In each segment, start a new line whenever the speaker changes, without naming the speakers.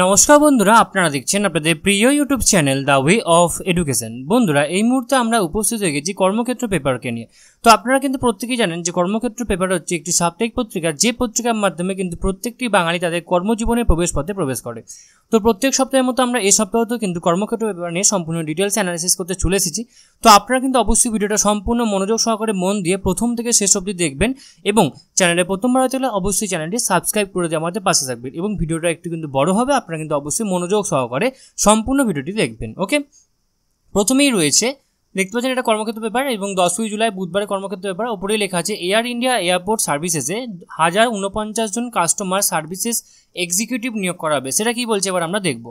নমস্কার বন্ধুরা আপনারা দেখছেন আপনাদের প্রিয় YouTube channel the way of education বন্ধুরা এই মুহূর্তে আমরা উপস্থিত হয়ে গেছি কর্মক্ষেত্র পেপারকে নিয়ে তো আপনারা কিন্তু প্রত্যেকেই জানেন যে কর্মক্ষেত্র পেপার হচ্ছে একটি সাপ্তাহিক পত্রিকা যে পত্রিকার মাধ্যমে কিন্তু প্রত্যেকটি বাঙালি তাদের কর্মজীবনে প্রবেশ পথে প্রবেশ করে তো প্রত্যেক সপ্তাহের মতো আমরা এই সপ্তাহতেও কিন্তু কর্মক্ষেত্র পেপার নিয়ে সম্পূর্ণ ডিটেলস অ্যানালিসিস করতে চলে এসেছি তো আপনারা কিন্তু অবশ্যই ভিডিওটা সম্পূর্ণ মনোযোগ সহকারে মন দিয়ে প্রথম থেকে শেষ অবধি দেখবেন এবং চ্যানেলে প্রথমবার হতে হলে অবশ্যই চ্যানেলটি সাবস্ক্রাইব করে দিয়ে আমাদের পাশে থাকবেন এবং ভিডিওটা একটু কিন্তু বড় হবে আপনারা কিন্তু অবশ্যই মনোযোগ সহকারে সম্পূর্ণ ভিডিওটি দেখবেন ওকে প্রথমেই রয়েছে দেখতে পাচ্ছেন এটা কর্মক্ষেত্র পেপার এবং দশই জুলাই বুধবারে কর্মক্ষেত্র পেপার ওপরেই লেখা আছে এয়ার ইন্ডিয়া এয়ারপোর্ট সার্ভিসেসে হাজার উনপঞ্চাশ জন কাস্টমার সার্ভিসেস এক্সিকিউটিভ নিয়োগ করা হবে সেটা কি বলছে এবার আমরা দেখব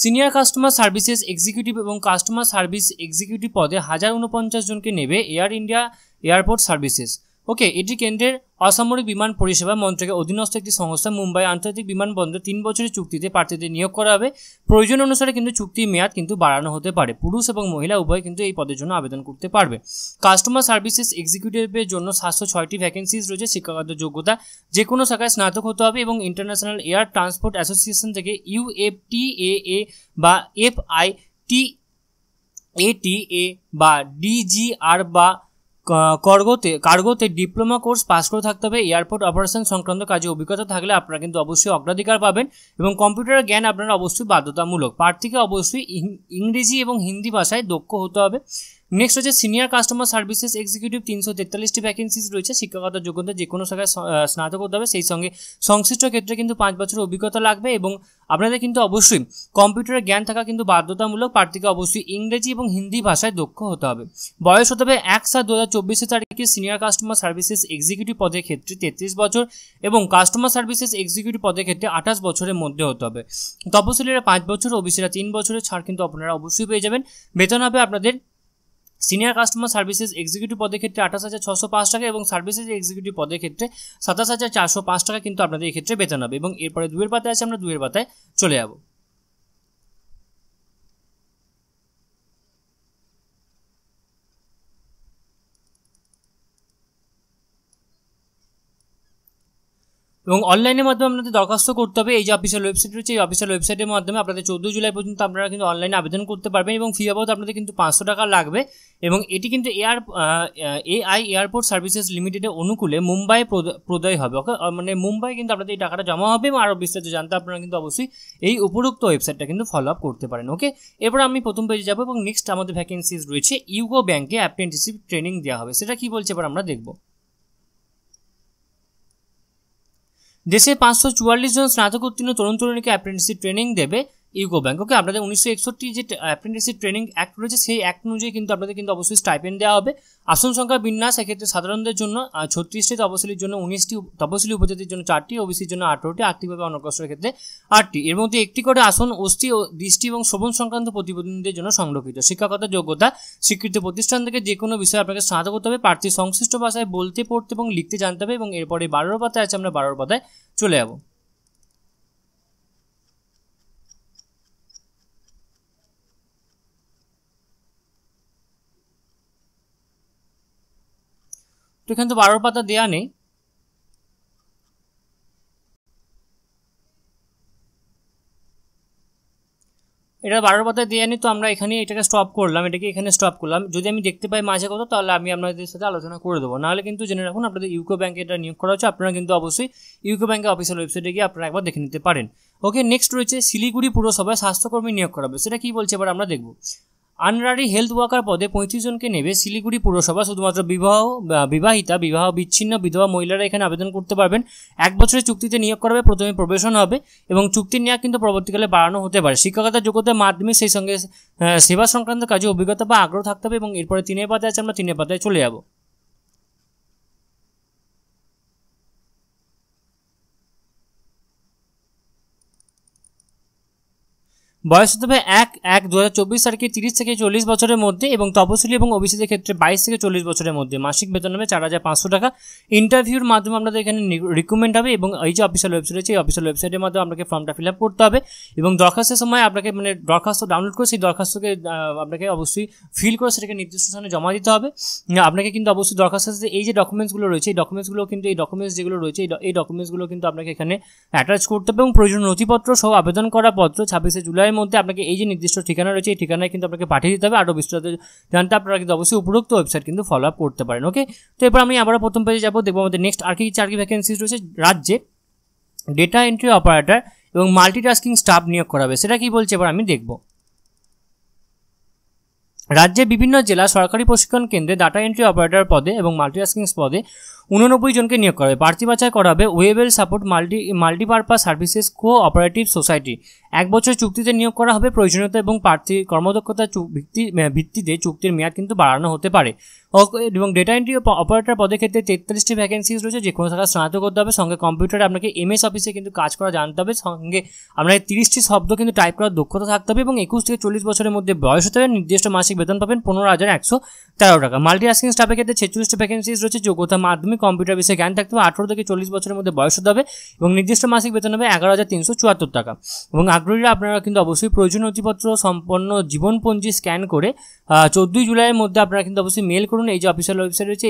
সিনিয়র কাস্টমার সার্ভিসেস এক্সিকিউটিভ এবং কাস্টমার সার্ভিস এক্সিকিউটিভ পদে হাজার উনপঞ্চাশ জনকে নেবে Air India airport services okay এটি কেন্দ্রের অসামরিক বিমান পরিষেবা মন্ত্রকের অধীনস্থ একটি সংস্থা মুম্বাই আন্তর্জাতিক বিমানবন্দর তিন বছরের চুক্তিতে প্রার্থীদের নিয়োগ করা হবে প্রয়োজন অনুসারে কিন্তু চুক্তির মেয়াদ কিন্তু বাড়ানো হতে পারে পুরুষ এবং মহিলা উভয় কিন্তু এই পদের জন্য আবেদন করতে পারবে কাস্টমার সার্ভিসেস এক্সিকিউটিভের জন্য সাতশো ছয়টি ভ্যাকেন্সিজ রয়েছে শিক্ষাগত যোগ্যতা যে কোনো শাখায় স্নাতক হতে হবে এবং ইন্টারন্যাশনাল এয়ার ট্রান্সপোর্ট অ্যাসোসিয়েশন থেকে ইউএফটিএএ বা এফআইটি টি এটিএ বা ডিজিআর বা কর্গোতে কার্গোতে ডিপ্লোমা কোর্স পাস করে থাকতে হবে এয়ারপোর্ট অপারেশন সংক্রান্ত কাজে অভিজ্ঞতা থাকলে আপনারা কিন্তু অবশ্যই অগ্রাধিকার পাবেন এবং কম্পিউটারের জ্ঞান আপনারা অবশ্যই বাধ্যতামূলক প্রার্থীকে অবশ্যই ইংরেজি এবং হিন্দি ভাষায় দক্ষ হতে হবে নেক্সট হচ্ছে সিনিয়র কাস্টমার সার্ভিসেস এক্সিকিউটিভ তিনশো তেতাল্লিশটি ভ্যাকেন্সিস রয়েছে শিক্ষাগত যোগ্যতা যে কোনো শাখায় স্নাতক করতে হবে সেই সঙ্গে সংশ্লিষ্ট ক্ষেত্রে কিন্তু পাঁচ বছরের অভিজ্ঞতা লাগবে এবং আপনাদের কিন্তু অবশ্যই কম্পিউটারের জ্ঞান থাকা কিন্তু বাধ্যতামূলক প্রার্থীকে অবশ্যই ইংরেজি এবং হিন্দি ভাষায় দক্ষ হতে হবে বয়স হতে হবে এক সাত দু হাজার চব্বিশে তারিখে সিনিয়র কাস্টমার সার্ভিসেস এক্সিকিউটিভ পদের ক্ষেত্রে তেত্রিশ বছর এবং কাস্টমার সার্ভিসেস এক্সিকিউটিভ পদের ক্ষেত্রে আঠাশ বছরের মধ্যে হতে হবে তপশিলীরা পাঁচ বছর ওবিসিরা তিন বছরের ছাড় কিন্তু আপনারা অবশ্যই পেয়ে যাবেন বেতন হবে আপনাদের সিনিয়র কাস্টমার সার্ভিসেস এক্সিকিউটিভ পদের ক্ষেত্রে আঠাশ হাজার ছশো পাঁচ টাকা এবং সার্ভিসেস এক্সিকিউটিভ পদের ক্ষেত্রে সাতাশ হাজার চারশো পাঁচ টাকা কিন্তু আপনাদের এক্ষেত্রে বেতন হবে এবং এরপরে দুয়ের পাতায় আছে আমরা দুয়ের পাতায় চলে যাবো এবং অনলাইনের মাধ্যমে আপনাদের দরখাস্ত করতে হবে এই যে অফিসিয়াল ওয়েবসাইট রয়েছে এই অফিসিয়াল ওয়েবসাইটের মাধ্যমে আপনাদের চোদ্দো জুলাই পর্যন্ত আপনারা কিন্তু অনলাইনে আবেদন করতে পারবেন এবং ফি বাবদ আপনাদের কিন্তু পাঁচশো টাকা লাগবে এবং এটি কিন্তু এয়ার এআই এয়ারপোর্ট সার্ভিসেস লিমিটেডের অনুকূলে মুম্বাই প্রদয় হবে ওকে মানে মুম্বাই কিন্তু আপনাদের এই টাকাটা জমা হবে এবং আরও বিস্তারিত জানতে আপনারা কিন্তু অবশ্যই এই উপরোক্ত ওয়েবসাইটটা কিন্তু ফলো আপ করতে পারেন ওকে এবার আমি প্রথম পেজে যাবো এবং নেক্সট আমাদের ভ্যাকেন্সিজ রয়েছে ইউগো ব্যাংকে অ্যাপ্রেন্টিসিপ ট্রেনিং দেওয়া হবে সেটা কি বলছে এবার আমরা দেখবো দেশে পাঁচশো চুয়াল্লিশ জন স্নাতক উত্তীর্ণ তরুণ তরুণীকে অ্যাপ্রেন্টিসিপ ট্রেনিং দেবে ইউকো ব্যাংক ওকে আপনাদের উনিশশো একষট্টি যে অ্যাপ্রেন্টিসশিপ ট্রেনিং অ্যাক্ট রয়েছে সেই অ্যাক্ট অনুযায়ী কিন্তু আপনাদের কিন্তু অবশ্যই স্টাইপেন্ড দেওয়া হবে আসন সংখ্যা বিন্যাস এক্ষেত্রে সাধারণদের জন্য ছত্রিশটি তপশিলির জন্য উনিশটি তপশিলি উপজাতির জন্য চারটি ওবিসির জন্য আঠেরোটি আর্থিকভাবে অনগ্রসরের ক্ষেত্রে আটটি এর মধ্যে একটি করে আসন অস্থি ও দৃষ্টি এবং শ্রবণ সংক্রান্ত প্রতিবেদনদের জন্য সংরক্ষিত শিক্ষাগত যোগ্যতা স্বীকৃত প্রতিষ্ঠান থেকে যে কোনো বিষয়ে আপনাকে স্নাতক করতে হবে প্রার্থী সংশ্লিষ্ট ভাষায় বলতে পড়তে এবং লিখতে জানতে হবে এবং এরপরে বারোর পাতায় আছে আমরা বারোর পাতায় চলে যাবো তো এখানে তো বারোর পাতা নেই এটা বারোর পাতায় দিয়ে আনি তো আমরা এখানে এটাকে স্টপ করলাম এটাকে এখানে স্টপ করলাম যদি আমি দেখতে পাই মাঝে কথা তাহলে আমি আপনাদের সাথে আলোচনা করে দেবো নাহলে কিন্তু জেনে রাখুন আপনাদের ইউকো ব্যাঙ্কে এটা নিয়োগ করা হচ্ছে আপনারা কিন্তু অবশ্যই ইউকো ব্যাঙ্কের অফিসিয়াল ওয়েবসাইটে গিয়ে আপনারা একবার দেখে নিতে পারেন ওকে নেক্সট রয়েছে শিলিগুড়ি পুরসভায় স্বাস্থ্যকর্মী নিয়োগ করা হবে সেটা কী বলছে এবার আমরা দেখবো আনরারি হেলথ ওয়ার্কার পদে পঁয়ত্রিশ জনকে নেবে শিলিগুড়ি পুরসভা শুধুমাত্র বিবাহ বিবাহিতা বিবাহ বিচ্ছিন্ন বিধবা মহিলারা এখানে আবেদন করতে পারবেন এক বছরের চুক্তিতে নিয়োগ করবে প্রথমে প্রবেশন হবে এবং চুক্তির নিয়োগ কিন্তু পরবর্তীকালে বাড়ানো হতে পারে শিক্ষকতার যোগ্যতা মাধ্যমিক সেই সঙ্গে সেবা সংক্রান্ত কাজে অভিজ্ঞতা বা আগ্রহ থাকতে হবে এবং এরপরে তিনের পাতায় আছে আমরা তিনের পাতায় চলে যাবো বয়স হতে হবে এক এক দু তারিখে তিরিশ থেকে চল্লিশ বছরের মধ্যে এবং তপশিলি এবং ওবিসিদের ক্ষেত্রে বাইশ থেকে চল্লিশ বছরের মধ্যে মাসিক বেতন হবে চার হাজার পাঁচশো টাকা ইন্টারভিউর মাধ্যমে আপনাদের এখানে রিক্রুটমেন্ট হবে এবং এই যে অফিসিয়াল ওয়েবসাইট আছে এই অফিসিয়াল ওয়েবসাইটের মাধ্যমে আপনাকে ফর্মটা ফিল আপ করতে হবে এবং দরখাস্তের সময় আপনাকে মানে দরখাস্ত ডাউনলোড করে সেই দরখাস্তকে আপনাকে অবশ্যই ফিল করে সেটাকে নির্দিষ্ট স্থানে জমা দিতে হবে আপনাকে কিন্তু অবশ্যই দরখাস্তের এই যে ডকুমেন্টসগুলো রয়েছে এই ডকুমেন্টসগুলো কিন্তু এই ডকুমেন্টস যেগুলো রয়েছে এই ডকুমেন্টসগুলো কিন্তু আপনাকে এখানে অ্যাটাচ করতে হবে এবং প্রয়োজনীয় নথিপত্র সহ আবেদন করা পত্র ছাব্বিশে জুলাই ঠিকানার মধ্যে আপনাকে এই যে নির্দিষ্ট ঠিকানা রয়েছে এই ঠিকানায় কিন্তু আপনাকে পাঠিয়ে দিতে হবে আরও বিস্তারিত জানতে আপনারা কিন্তু অবশ্যই উপরোক্ত ওয়েবসাইট কিন্তু ফলো আপ করতে পারেন ওকে তো এরপর আমি আবার প্রথম পেজে যাবো দেখবো আমাদের নেক্সট আর কি চাকরি ভ্যাকেন্সিজ রয়েছে রাজ্যে ডেটা এন্ট্রি অপারেটার এবং মাল্টিটাস্কিং স্টাফ নিয়োগ করা হবে সেটা কি বলছে এবার আমি দেখব রাজ্যে বিভিন্ন জেলা সরকারি প্রশিক্ষণ কেন্দ্রে ডাটা এন্ট্রি অপারেটর পদে এবং মাল্টিটাস্কিং পদে উননব্বই জনকে নিয়োগ করা হবে প্রার্থী বাছাই করা হবে Webel support multi multipurpose services cooperative society এক বছর চুক্তিতে নিয়োগ করা হবে প্রয়োজনীয়তা এবং প্রার্থী কর্মদক্ষতা ভিত্তি ভিত্তিতে চুক্তির মেয়াদ কিন্তু বাড়ানো হতে পারে এবং ডেটা এন্ট্রি অপারেটর পদের ক্ষেত্রে তেত্রিশটি ভ্যাকেন্সিজ রয়েছে যে কোনো শাখা স্নাতক করতে হবে সঙ্গে কম্পিউটারে আপনাকে এমএস অফিসে কিন্তু কাজ করা জানতে হবে সঙ্গে আপনাকে তিরিশটি শব্দ কিন্তু টাইপ করার দক্ষতা থাকতে হবে এবং একুশ থেকে চল্লিশ বছরের মধ্যে বয়স হতে হবে নির্দিষ্ট মাসিক বেতন পাবেন পনেরো হাজার একশো তেরো টাকা মাল্টি আসকিং স্টাফের ক্ষেত্রে ছেচল্লিশটি ভ্যাকেন্সিজ রয়েছে যোগ্যতা মাধ্যমিক মাধ্যমিক কম্পিউটার বিষয়ে জ্ঞান থাকতে হবে আঠেরো থেকে চল্লিশ বছরের মধ্যে বয়স হতে হবে এবং নির্দিষ্ট মাসিক বেতন হবে এগারো হাজার তিনশো চুয়াত্তর টাকা এবং আগ্রহীরা আপনারা কিন্তু অবশ্যই প্রয়োজনীয় নথিপত্র সম্পন্ন জীবনপঞ্জি স্ক্যান করে চোদ্দোই জুলাইয়ের মধ্যে আপনারা কিন্তু অবশ্যই মেল করুন এই যে অফিসিয়াল ওয়েবসাইট রয়েছে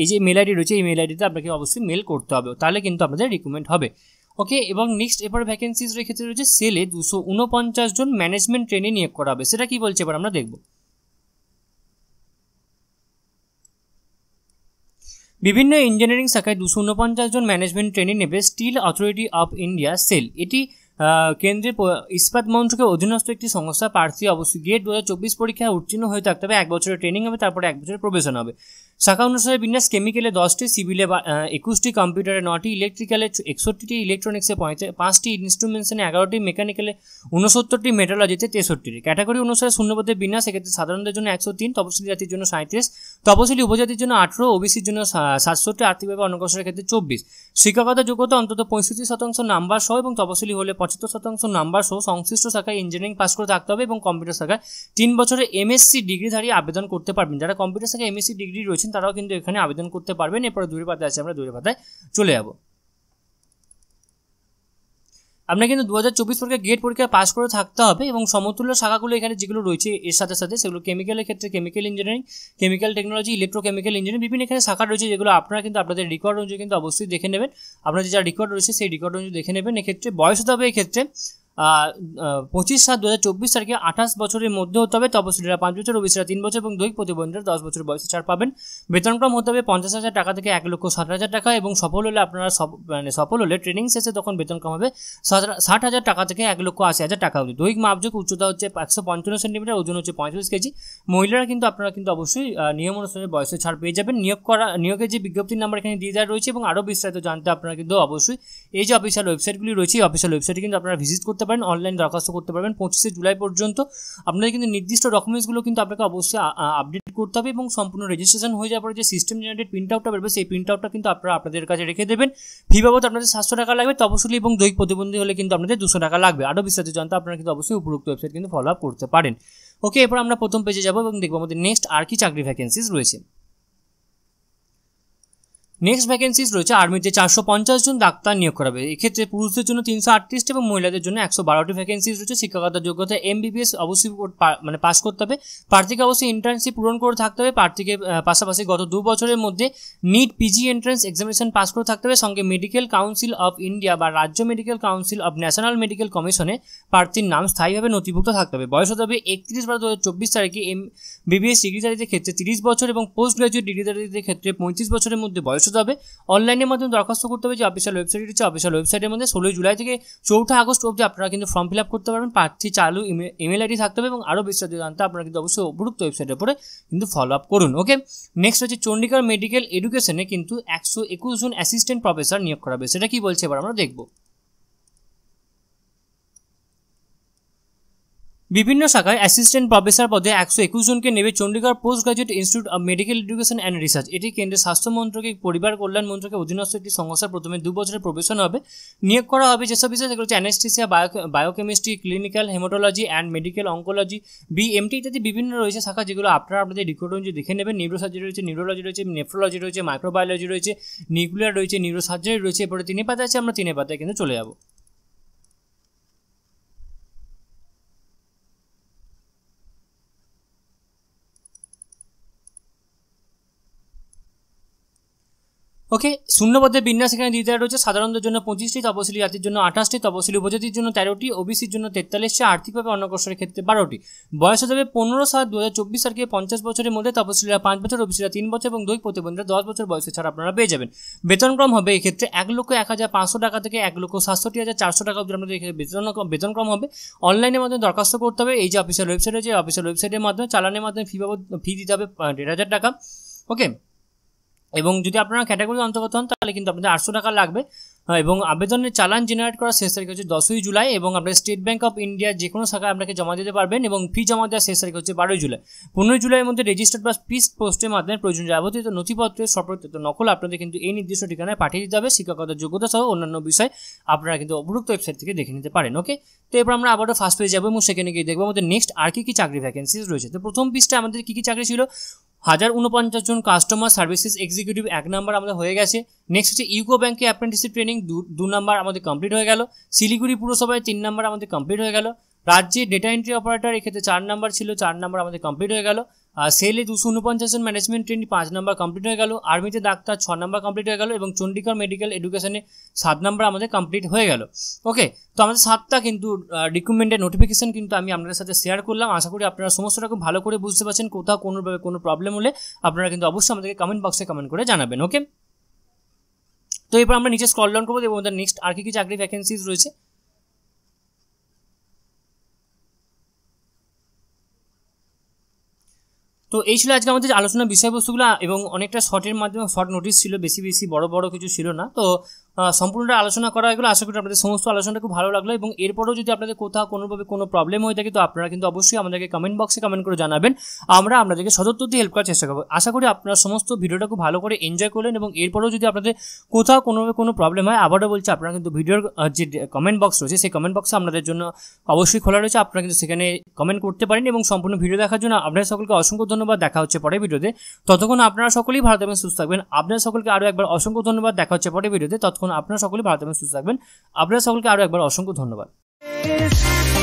এই যে মেল আইডি রয়েছে এই মেল আইডিতে আপনাকে অবশ্যই মেল করতে হবে তাহলে কিন্তু আপনাদের রিকমেন্ড হবে ওকে এবং নেক্সট এবার ভ্যাকেন্সিজ ক্ষেত্রে রয়েছে সেলে দুশো উনপঞ্চাশ জন ম্যানেজমেন্ট ট্রেনে নিয়োগ করা হবে সেটা কি বলছে এবার আমরা দেখবো বিভিন্ন ইঞ্জিনিয়ারিং শাখায় দুশো উনপঞ্চাশ জন ম্যানেজমেন্ট ট্রেনিং নেবে Steel Authority of India SAIL এটি কেন্দ্রের ইস্পাত মন্ত্রকের অধীনস্থ একটি সংস্থা প্রার্থী অবশ্যই গেট দু পরীক্ষায় উত্তীর্ণ হয়ে থাকতে হবে এক বছরের ট্রেনিং হবে তারপরে এক বছরের প্রবেশন হবে শাখা অনুসারে বিন্যাস কেমিক্যালে দশটি সিভিলে একুশটি কম্পিউটারে নটি ইলেকট্রিক্যালে একষট্টিটি ইলেকট্রনিক্সে পাঁচটি ইনস্ট্রুমেন্টসে এগারোটি মেকানিক্যালে উনসত্তরটি মেটালজিতে তেষট্টি ক্যাটাগরি অনুসারে শূন্যপদের বিন্যাস এক্ষেত্রে সাধারণদের জন্য একশো তিন তপশিলি জাতির জন্য সাঁত্রিশ তপশিলি উপজাতির জন্য আঠেরো ওবিসির জন্য সাতষট্টি আর্থিকভাবে অনগ্রসরের ক্ষেত্রে চব্বিশ শিক্ষাগত যোগ্যতা অন্তত পঁয়ষট্টি শতাংশ নাম্বার সহ এবং তপশিলি হলে পঁচাত্তর শতাংশ নাম্বার সহ সংশ্লিষ্ট শাখায় ইঞ্জিনিয়ারিং পাস করে থাকতে হবে এবং কম্পিউটার শাখায় তিন বছরে এমএসসি ডিগ্রিধারী আবেদন করতে পারবেন যারা কম্পিউটার শাখায় এমএসসি ডিগ্রি রয়েছেন আছেন তারাও কিন্তু এখানে আবেদন করতে পারবেন এরপরে দূরে পাতায় আছে আমরা দূরে পাতায় চলে যাব আপনার কিন্তু দু হাজার চব্বিশ পরীক্ষা গেট পরীক্ষা পাস করে থাকতে হবে এবং সমতুল্য শাখাগুলো এখানে যেগুলো রয়েছে এর সাথে সাথে সেগুলো কেমিক্যালের ক্ষেত্রে chemical engineering chemical technology electrochemical engineering বিভিন্ন এখানে শাখা রয়েছে যেগুলো আপনারা কিন্তু আপনাদের রেকর্ড অনুযায়ী কিন্তু অবশ্যই দেখে নেবেন আপনাদের যা রেকর্ড রয়েছে সেই রেকর্ড অনুযায়ী দেখে নেবেন এক্ষেত্রে বয়স হতে হবে এক্ষেত্রে পঁচিশ সাত দু হাজার চব্বিশ তারিখে আঠাশ বছরের মধ্যে হতে হবে তপশিলীরা পাঁচ বছর ওবিসিরা তিন বছর এবং দৈহিক প্রতিবন্ধীরা দশ বছর বয়সে ছাড় পাবেন বেতনক্রম হতে হবে পঞ্চাশ হাজার টাকা থেকে এক লক্ষ ষাট হাজার টাকা এবং সফল হলে আপনারা মানে সফল হলে ট্রেনিং শেষে তখন বেতনক্রম হবে ষাট হাজার টাকা থেকে এক লক্ষ আশি হাজার টাকা অবধি দৈহিক মাপযোগ উচ্চতা হচ্ছে একশো পঞ্চান্ন সেন্টিমিটার ওজন হচ্ছে পঁয়ত্রিশ কেজি মহিলারা কিন্তু আপনারা কিন্তু অবশ্যই নিয়ম অনুসারে বয়সে ছাড় পেয়ে যাবেন নিয়োগ করা নিয়োগের যে বিজ্ঞপ্তির নাম্বার এখানে দিয়ে দেওয়া রয়েছে এবং আরও বিস্তারিত জানতে আপনারা কিন্তু অবশ্যই এই যে অফিসিয়াল ওয়েবসাইটগুলি রয়েছে অফিসিয়াল ওয়েবসাইটে কিন্তু আপনারা ভিজিট করতে করতে পারেন অনলাইন দরখাস্ত করতে পারবেন পঁচিশে জুলাই পর্যন্ত আপনাদের কিন্তু নির্দিষ্ট ডকুমেন্টসগুলো কিন্তু আপনাকে অবশ্যই আপডেট করতে হবে এবং সম্পূর্ণ রেজিস্ট্রেশন হয়ে যাওয়ার পরে যে সিস্টেম জেনারেটেড প্রিন্ট আউটটা বেরবে সেই প্রিন্ট আউটটা কিন্তু আপনারা আপনাদের কাছে রেখে দেবেন ফি বাবদ আপনাদের সাতশো টাকা লাগবে তবসুলি এবং দৈহিক প্রতিবন্ধী হলে কিন্তু আপনাদের দুশো টাকা লাগবে আরও বিস্তারিত জানতে আপনারা কিন্তু অবশ্যই উপরোক্ত ওয়েবসাইট কিন্তু ফলো আপ করতে পারেন ওকে এরপর আমরা প্রথম পেজে যাবো এবং দেখবো আমাদের নেক্সট আর কি চাকরি ভ্যাকেন্সিস রয়েছে নেক্সট ভ্যাকেন্সিজ রয়েছে আর্মিতে চারশো পঞ্চাশ জন ডাক্তার নিয়োগ করা হবে এক্ষেত্রে পুরুষদের জন্য তিনশো আটত্রিশটি এবং মহিলাদের জন্য একশো বারোটি ভ্যাকেন্সিজ রয়েছে শিক্ষাগতার যোগ্যতা এমবিবিএস অবশ্যই মানে পাস করতে হবে প্রার্থীকে অবশ্যই ইন্টার্নশিপ পূরণ করে থাকতে হবে প্রার্থীকে পাশাপাশি গত দু বছরের মধ্যে NEET PG entrance examination pass করে থাকতে হবে সঙ্গে মেডিকেল কাউন্সিল অফ ইন্ডিয়া বা রাজ্য medical council of national medical কমিশনে প্রার্থীর নাম স্থায়ীভাবে নথিভুক্ত থাকতে হবে বয়স হতে হবে একত্রিশ বারো দু হাজার চব্বিশ তারিখে এম বিবিএস ডিগ্রিধারীদের ক্ষেত্রে তিরিশ বছর এবং পোস্ট গ্রাজুয়েট ডিগ্রিধারীদের ক্ষেত্রে পঁয়ত্রিশ বছরের মধ্যে বয়স পৌঁছাতে হবে অনলাইনের মাধ্যমে দরখাস্ত করতে হবে যে অফিসিয়াল ওয়েবসাইট রয়েছে অফিসিয়াল ওয়েবসাইটের মধ্যে ষোলোই জুলাই থেকে চৌঠা আগস্ট অবধি আপনারা কিন্তু ফর্ম ফিল আপ করতে পারবেন প্রার্থী চালু ইমেল আইডি থাকতে হবে এবং আরও বিস্তারিত জানতে আপনারা কিন্তু অবশ্যই উপরুক্ত ওয়েবসাইটের উপরে কিন্তু ফলো আপ করুন ওকে নেক্সট হচ্ছে চণ্ডীগড় মেডিকেল এডুকেশনে কিন্তু একশো একুশ জন অ্যাসিস্ট্যান্ট প্রফেসর নিয়োগ করা হবে সেটা কি বলছে এবার আমরা দেখবো বিভিন্ন শাখায় অ্যাসিস্ট্যান্ট প্রফেসর পদে একশো একুশ জনকে নেবে Chandigarh post graduate institute of medical education and research এটি কেন্দ্রের স্বাস্থ্য মন্ত্রকের পরিবার কল্যাণ মন্ত্রকে অধীনস্থ একটি সংস্থার প্রথমে দু বছরের প্রবেশন হবে নিয়োগ করা হবে যেসব বিষয় সেগুলো হচ্ছে anaesthesia biochemistry clinical haematology and medical oncology BMT ইত্যাদি বিভিন্ন রয়েছে শাখা যেগুলো আপনারা আপনাদের রিক্রুটমেন্ট দেখে নেবেন নিউরোসার্জারি রয়েছে নিউরোলজি রয়েছে নেফ্রোলজি রয়েছে মাইক্রোবায়োলজি রয়েছে নিউক্লিয়ার রয়েছে নিউরোসার্জারি রয়েছে এরপরে তিনে পাতা আছে আমরা তিনে পাতায় কিন্তু চলে যাবো ওকে শূন্যপদের বিন্যাস এখানে দিতে দেওয়া রয়েছে সাধারণদের জন্য পঁচিশটি তপশিলি জাতির জন্য আঠাশটি তপশিলি উপজাতির জন্য তেরোটি ওবিসির জন্য তেতাল্লিশটি আর্থিকভাবে অন্নকর্ষের ক্ষেত্রে বারোটি বয়স হবে পনেরো সাত দু হাজার চব্বিশ তারিখে পঞ্চাশ বছরের মধ্যে তপশিলিরা পাঁচ বছর ওবিসিরা তিন বছর এবং দুই প্রতিবন্ধীরা দশ বছর বয়সে ছাড়া আপনারা পেয়ে যাবেন বেতনক্রম হবে এক্ষেত্রে এক লক্ষ এক হাজার পাঁচশো টাকা থেকে এক লক্ষ সাতষট্টি হাজার চারশো টাকা অবধি আপনাদের বেতন বেতনক্রম হবে অনলাইনের মাধ্যমে দরখাস্ত করতে হবে এই যে অফিসিয়াল ওয়েবসাইট রয়েছে অফিসিয়াল ওয়েবসাইটের মাধ্যমে চালানের মাধ্যমে ফি বাবদ ফি দিতে হবে দেড় হাজার টাকা ওকে এবং যদি আপনারা ক্যাটাগরিতে অন্তর্গত হন তাহলে কিন্তু আপনাদের আটশো টাকা লাগবে এবং আবেদনের চালান জেনারেট করার শেষ তারিখ হচ্ছে দশই জুলাই এবং আপনার স্টেট ব্যাঙ্ক অফ ইন্ডিয়ার যে কোনো শাখায় আপনাকে জমা দিতে পারবেন এবং ফি জমা দেওয়ার শেষ তারিখ হচ্ছে বারোই জুলাই পনেরোই জুলাইয়ের মধ্যে রেজিস্টার্ড বা পিস পোস্টের মাধ্যমে প্রয়োজন যাবতীয় নথিপত্রের সপ্রত্যত নকল আপনাদের কিন্তু এই নির্দিষ্ট ঠিকানায় পাঠিয়ে দিতে হবে শিক্ষকতার যোগ্যতা সহ অন্যান্য বিষয় আপনারা কিন্তু অবরুক্ত ওয়েবসাইট থেকে দেখে নিতে পারেন ওকে তো এরপর আমরা আবারও ফার্স্ট পেয়ে যাবো এবং সেখানে গিয়ে দেখবো আমাদের নেক্সট আর কী কী চাকরি ভ্যাকেন্সিজ রয়েছে তো প্রথম পিসটা আমাদের কী কী চাকরি ছিল হাজার উনপঞ্চাশ জন কাস্টমার সার্ভিসেস এক্সিকিউটিভ এক নাম্বার আমাদের হয়ে গেছে নেক্সট হচ্ছে ইউকো ব্যাংকে অ্যাপ্রেন্টিসশিপ ট্রেনিং দু নাম্বার আমাদের কমপ্লিট হয়ে গেল শিলিগুড়ি পুরসভায় তিন নাম্বার আমাদের কমপ্লিট হয়ে গেল রাজ্যে ডেটা এন্ট্রি অপারেটর এক্ষেত্রে চার নাম্বার ছিল চার নাম্বার আমাদের কমপ্লিট হয়ে গেল সেলে দুশো উনপঞ্চাশ জন ম্যানেজমেন্ট ট্রেনটি পাঁচ নম্বর কমপ্লিট হয়ে গেল আর্মিতে ডাক্তার ছ নম্বর কমপ্লিট হয়ে গেল এবং চণ্ডীগড় মেডিকেল এডুকেশনে সাত নাম্বার আমাদের কমপ্লিট হয়ে গেল ওকে তো আমাদের সাতটা কিন্তু রিক্রুটমেন্টের নোটিফিকেশান কিন্তু আমি আপনাদের সাথে শেয়ার করলাম আশা করি আপনারা সমস্ত খুব ভালো করে বুঝতে পারছেন কোথাও কোনোভাবে কোনো প্রবলেম হলে আপনারা কিন্তু অবশ্যই আমাদেরকে কমেন্ট বক্সে কমেন্ট করে জানাবেন ওকে তো এরপর আমরা নিচে স্কল ডাউন করবো এবং নেক্সট আর কি কি চাকরি ভ্যাকেন্সিজ রয়েছে তো এই ছিল আজকে আমাদের আলোচনার বিষয়বস্তুগুলো এবং অনেকটা শর্টের মাধ্যমে শর্ট নোটিস ছিল বেশি বেশি বড় বড় কিছু ছিল না তো সম্পূর্ণটা আলোচনা করা এগুলো আশা করি আপনাদের সমস্ত আলোচনাটা খুব ভালো লাগলো এবং এরপরেও যদি আপনাদের কোথাও কোনোভাবে কোনো প্রবলেম হয়ে থাকে তো আপনারা কিন্তু অবশ্যই আমাদেরকে কমেন্ট বক্সে কমেন্ট করে জানাবেন আমরা আপনাদেরকে সদত্তর দিয়ে হেল্প করার চেষ্টা করবো আশা করি আপনারা সমস্ত ভিডিওটা খুব ভালো করে এনজয় করলেন এবং এরপরেও যদি আপনাদের কোথাও কোনোভাবে কোনো প্রবলেম হয় আবারও বলছি আপনারা কিন্তু ভিডিওর যে কমেন্ট বক্স রয়েছে সেই কমেন্ট বক্সে আপনাদের জন্য অবশ্যই খোলা রয়েছে আপনারা কিন্তু সেখানে কমেন্ট করতে পারেন এবং সম্পূর্ণ ভিডিও দেখার জন্য আপনাদের সকলকে অসংখ্য ধন্যবাদ দেখা হচ্ছে পরে ভিডিওতে ততক্ষণ আপনারা সকলেই ভালো থাকবেন সুস্থ থাকবেন আপনার সকলকে আরও একবার অসংখ্য ধন্যবাদ দেখা হচ্ছে পরে ভিডিওতে তত ততক্ষণ আপনারা সকলে ভালো থাকবেন সুস্থ থাকবেন আপনারা সকলকে আরও একবার অসংখ্য ধন্যবাদ